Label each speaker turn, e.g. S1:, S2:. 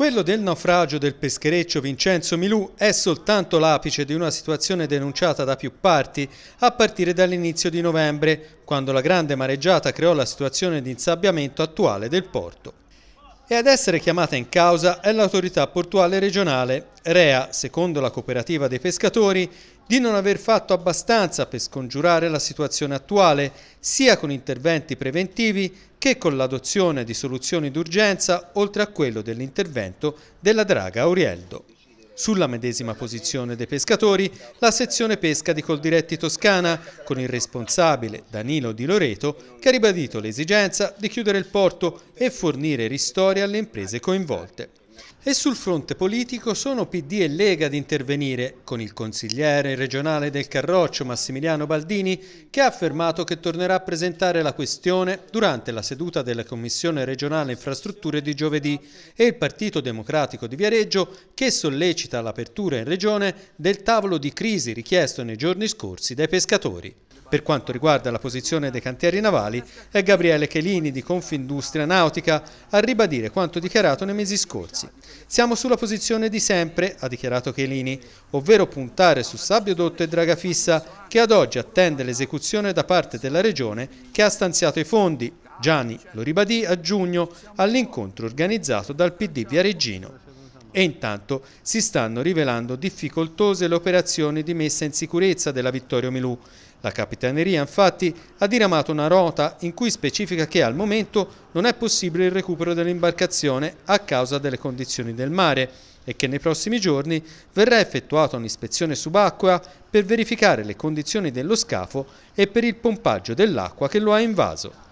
S1: Quello del naufragio del peschereccio Vincenzo Milù è soltanto l'apice di una situazione denunciata da più parti a partire dall'inizio di novembre, quando la grande mareggiata creò la situazione di insabbiamento attuale del porto e ad essere chiamata in causa è l'autorità portuale regionale, rea, secondo la cooperativa dei pescatori, di non aver fatto abbastanza per scongiurare la situazione attuale, sia con interventi preventivi che con l'adozione di soluzioni d'urgenza, oltre a quello dell'intervento della Draga Aurieldo. Sulla medesima posizione dei pescatori, la sezione pesca di Coldiretti Toscana, con il responsabile Danilo Di Loreto, che ha ribadito l'esigenza di chiudere il porto e fornire ristori alle imprese coinvolte. E sul fronte politico sono PD e Lega ad intervenire, con il consigliere regionale del Carroccio Massimiliano Baldini, che ha affermato che tornerà a presentare la questione durante la seduta della Commissione regionale infrastrutture di giovedì e il Partito Democratico di Viareggio che sollecita l'apertura in regione del tavolo di crisi richiesto nei giorni scorsi dai pescatori. Per quanto riguarda la posizione dei cantieri navali, è Gabriele Chelini di Confindustria Nautica a ribadire quanto dichiarato nei mesi scorsi. Siamo sulla posizione di sempre, ha dichiarato Chelini, ovvero puntare su sabbio dotto e draga fissa che ad oggi attende l'esecuzione da parte della Regione che ha stanziato i fondi. Gianni lo ribadì a giugno all'incontro organizzato dal PD Viareggino e intanto si stanno rivelando difficoltose le operazioni di messa in sicurezza della Vittorio Milù la Capitaneria infatti ha diramato una nota in cui specifica che al momento non è possibile il recupero dell'imbarcazione a causa delle condizioni del mare e che nei prossimi giorni verrà effettuata un'ispezione subacquea per verificare le condizioni dello scafo e per il pompaggio dell'acqua che lo ha invaso.